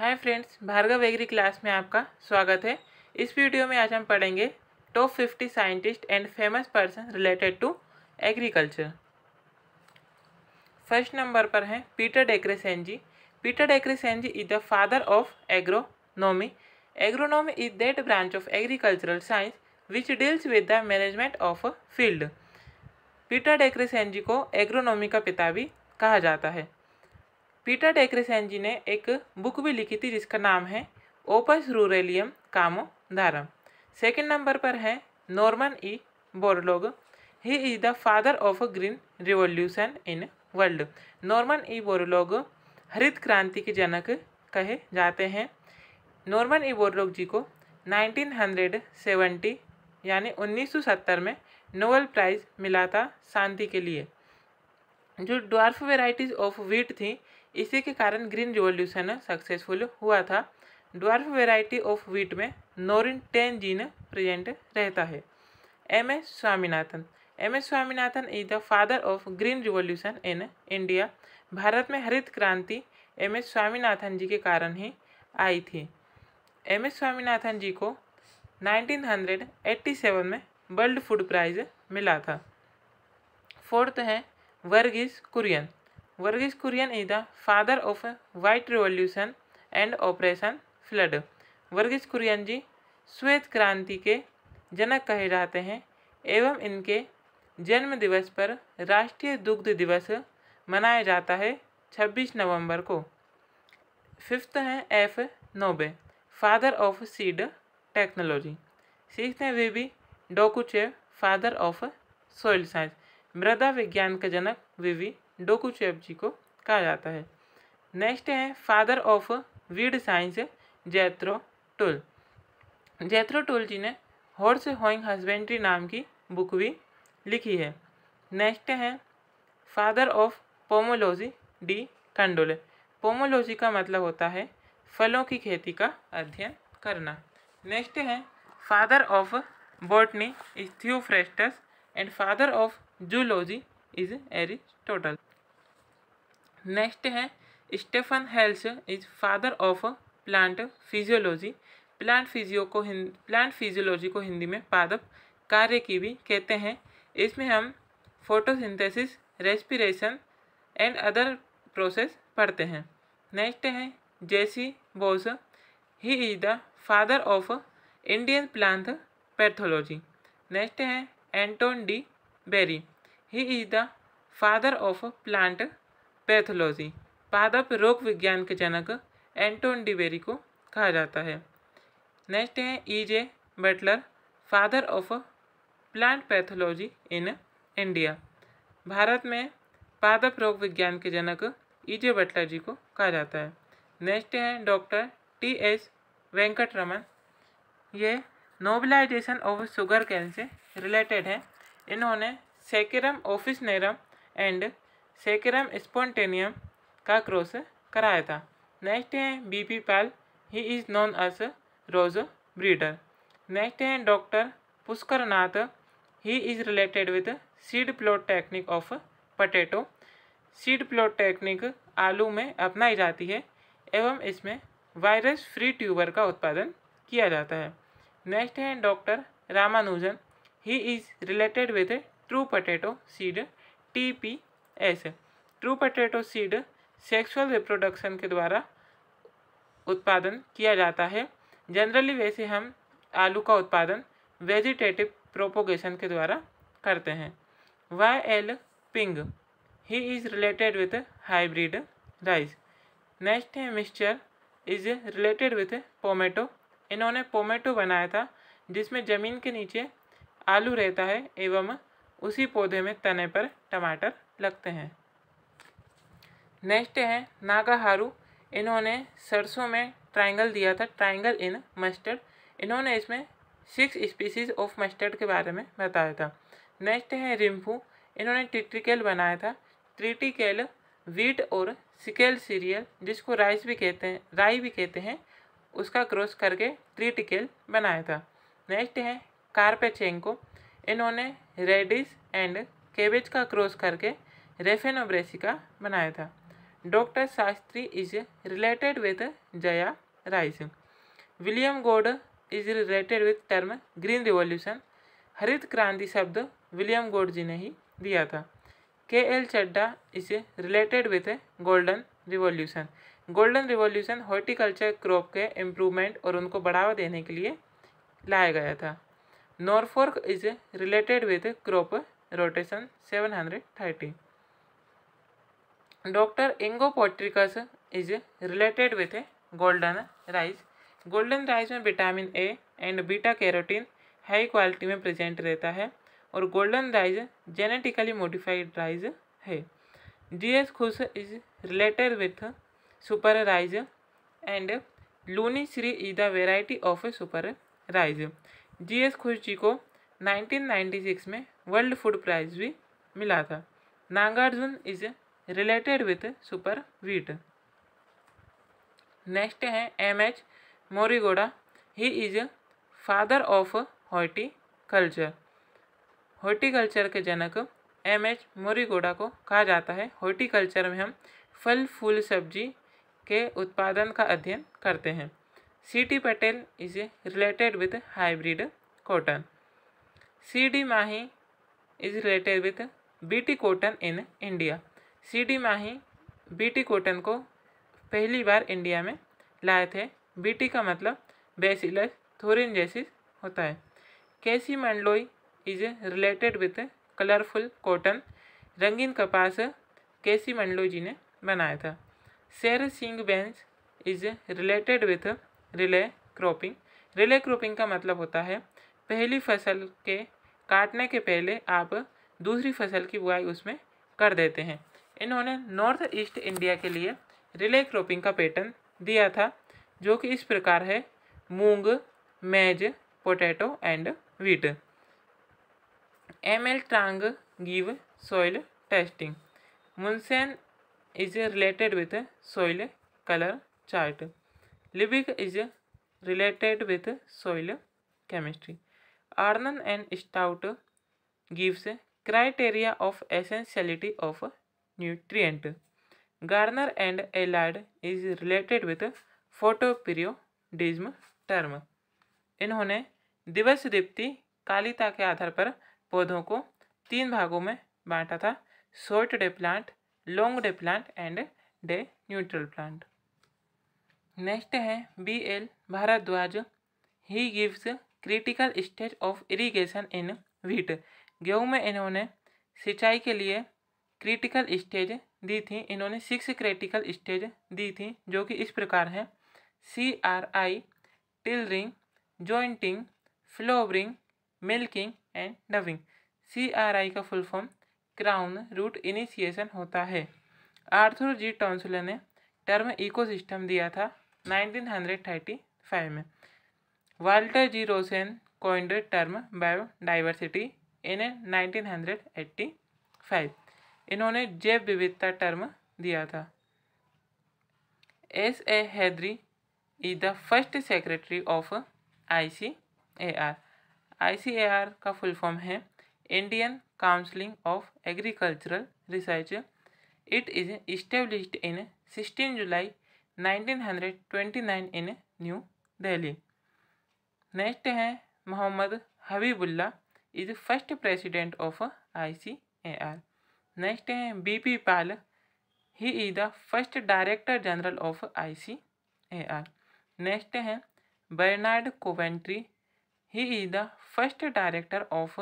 हाय friends Bhargav agri class में आपका स्वागत है इस वीडियो में आज हम पढ़ेंगे top fifty scientist and famous person related to agriculture first number पर हैं Peter Decrescenzi ji Peter Decrescenzi ji is the father of agronomy agronomy is that branch of agricultural science which deals with the management of field Peter Decrescenzi ji को agronomy का पिता भी कहा जाता है Peter डेक्रेसैन जी ने एक बुक भी लिखी थी जिसका नाम है ओपस रूरेलियम कामो धारम सेकेंड नंबर पर है Norman E Borlaug he is the father of green revolution in world Norman E Borlaug हरित क्रांति के जनक कहे जाते हैं नॉर्मन ई बोरलोग जी को 1970 यानी 1970 में नोबेल प्राइज़ मिला था शांति के लिए जो ड्वार्फ वेराइटीज़ ऑफ वीट थी इसी के कारण ग्रीन रिवोल्यूशन सक्सेसफुल हुआ था ड्वार्फ वेराइटी ऑफ वीट में नोरिन टेन जीन प्रेजेंट रहता है M S Swaminathan M S Swaminathan is the father of green revolution in India भारत में हरित क्रांति एम एस स्वामीनाथन जी के कारण ही आई थी एम एस स्वामीनाथन जी को 1987 में वर्ल्ड फूड प्राइज़ मिला था फोर्थ है Verghese Kurien Verghese Kurien is the father of white of and operation flood Verghese Kurien ji श्वेत क्रांति के जनक कहे जाते हैं एवं इनके जन्म दिवस पर राष्ट्रीय दुग्ध दिवस मनाया जाता है 26 नवंबर को फिफ्थ हैं F Nobbe father of seed technology six हैं वे भी Dokuchaev father of soil science मृदा विज्ञान का जनक विवी डोकुचेब जी को कहा जाता है नेक्स्ट है father of weed science Jethro Tull Jethro Tull ji ने हॉर्स हॉइंग हस्बेंड्री नाम की बुक भी लिखी है नेक्स्ट है father of pomology De Candolle pomology का मतलब होता है फलों की खेती का अध्ययन करना नेक्स्ट है father of botany Theophrastus and father of zoology is Aristotle next है Stephen Hales is father of plant physiology plant physio को प्लांट फिजियोलॉजी को हिंदी में पादप कार्य की भी कहते हैं इसमें हम photosynthesis respiration and other process पढ़ते हैं नेक्स्ट है J C Bose he is the father of Indian plant pathology next है Anton De Bary he is the father of plant pathology पादप रोग विज्ञान के जनक एंटोन डिबेरी को कहा जाता है नेक्स्ट है E J Butler father of plant pathology in India भारत में पादप रोग विज्ञान के जनक ई जे बटलर जी को कहा जाता है नेक्स्ट है doctor T S Venkataraman ये नोबलाइजेशन ऑफ शुगर कैन से रिलेटेड है इन्होंने Saccharum officinarum and Saccharum spontaneum का क्रॉस कराया था नेक्स्ट है B P Pal he is known as rose breeder next है doctor Pushkar Nath he is related with seed plot technique of potato seed plot technique आलू में अपनाई जाती है एवं इसमें वायरस फ्री ट्यूबर का उत्पादन किया जाता है नेक्स्ट है doctor Ramanujan he is related with true potato seed T P S true potato seed sexual reproduction के द्वारा उत्पादन किया जाता है जनरली वैसे हम आलू का उत्पादन वेजिटेटिव प्रोपोगेशन के द्वारा करते हैं Y L Ping he is related with hybrid rice next है Melchers is related with pomato इन्होंने पोमेटो बनाया था जिसमें ज़मीन के नीचे आलू रहता है एवं उसी पौधे में तने पर टमाटर लगते हैं नेक्स्ट है नागाहारू इन्होंने सरसों में ट्रायंगल दिया था ट्रायंगल इन मस्टर्ड इन्होंने इसमें सिक्स स्पीसीज ऑफ मस्टर्ड के बारे में बताया था नेक्स्ट है रिम्फू इन्होंने ट्रिटिकेल बनाया था ट्रिटिकल वीट और सिकेल सीरियल जिसको राइस भी कहते हैं राई भी कहते हैं उसका क्रॉस करके ट्रिटिकल बनाया था नेक्स्ट है कारपेचेंको इन्होंने रेडिस एंड केबेज का क्रॉस करके रेफेनोब्रेसिका बनाया था doctor Shastri is related with Jaya rice William Gaud is related with term green revolution हरित क्रांति शब्द विलियम गोड जी ने ही दिया था K L Chadha is related with golden revolution golden revolution horticulture crop के इम्प्रूवमेंट और उनको बढ़ावा देने के लिए लाया गया था Norfolk is related with crop rotation 730. Dr. Ingo Potricus is related with golden rice. Golden rice में vitamin A and beta carotene high quality में प्रेजेंट रहता है और golden rice genetically modified rice है G S Khush is related with super rice and Lunishree is the variety of super rice G S Khush को 1996 में world food price भी मिला था Nagarjun is related with super wheat next है M H Marigowda he is father of horticulture horticulture के जनक M H मोरीगोडा को कहा जाता है हॉर्टिकल्चर में हम फल फूल सब्जी के उत्पादन का अध्ययन करते हैं C.T. Patel is related with hybrid cotton. C.D. Mahi is related with B.T. cotton in India. C.D. Mahi B.T. cotton को पहली बार इंडिया में लाए थे बीटी का मतलब बेसिलस थोरिन जैसी होता है K C Mandloi is related with colourful cotton रंगीन कपास कैसी मंडलोई जी ने बनाया था सैर सिंह बेंच is related with relay cropping relay cropping का मतलब होता है पहली फसल के काटने के पहले आप दूसरी फसल की बुआई उसमें कर देते हैं इन्होंने नॉर्थ ईस्ट इंडिया के लिए रिले क्रॉपिंग का पैटर्न दिया था जो कि इस प्रकार है moong maize potato and wheat M L Truog give soil testing Munsell is related with soil colour chart Liebig is related with soil chemistry. Arnon and Stout gives criteria of essentiality of nutrient. Garner and Allard is related with photoperiodism term इन्होंने दिवस Deepti Kalita के आधार पर पौधों को तीन भागों में बांटा था short day plant long day plant and day neutral plant next है B L Bhardwaj he gives critical stage of irrigation in wheat गेहूँ में इन्होंने सिंचाई के लिए क्रिटिकल स्टेज दी थी इन्होंने सिक्स क्रिटिकल स्टेज दी थी जो कि इस प्रकार है C R I tillering jointing flowering milking and doughing C R I का full form crown root initiation होता है आर्थर जी टॉन्सुलर ने टर्म इकोसिस्टम दिया था 1935 में Walter G Rosen coined in nineteen hundred eighty 1985 इन्होंने जैव विविधता टर्म दिया था S A Hydari is the first secretary of I I C C A R A R का फुल फॉर्म है Indian counselling of agricultural research it is established in sixteen July 1929 in New Delhi next है Mohammad Habibullah is first president of I C A R next है B P Pal he is the first director general of I C A R next है Bernard Coventry he is the first director of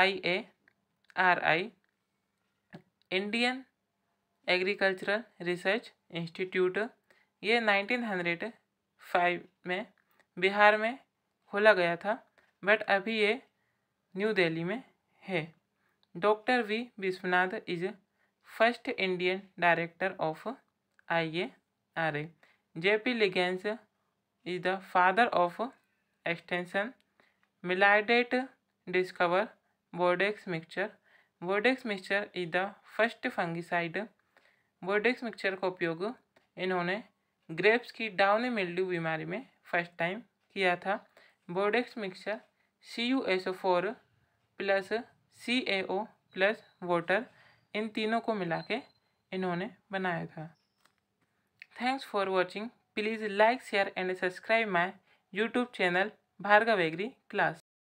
I A R I Indian agricultural research institute ये nineteen hundred five में बिहार में खोला गया था but अभी ये new Delhi में है doctor V Vishwanath is first Indian director of I A R A J P Leagans is the father of extension Millardet discover Bordeaux mixture Bordeaux mixture is the first fungicide Bordeaux mixture का उपयोग इन्होंने grapes की downy mildew बीमारी में first time किया था Bordeaux mixture C U S O four plus C A O plus water इन तीनों को मिला के इन्होंने बनाया था thanks for watching please like share and subscribe my YouTube channel Bhargav agri class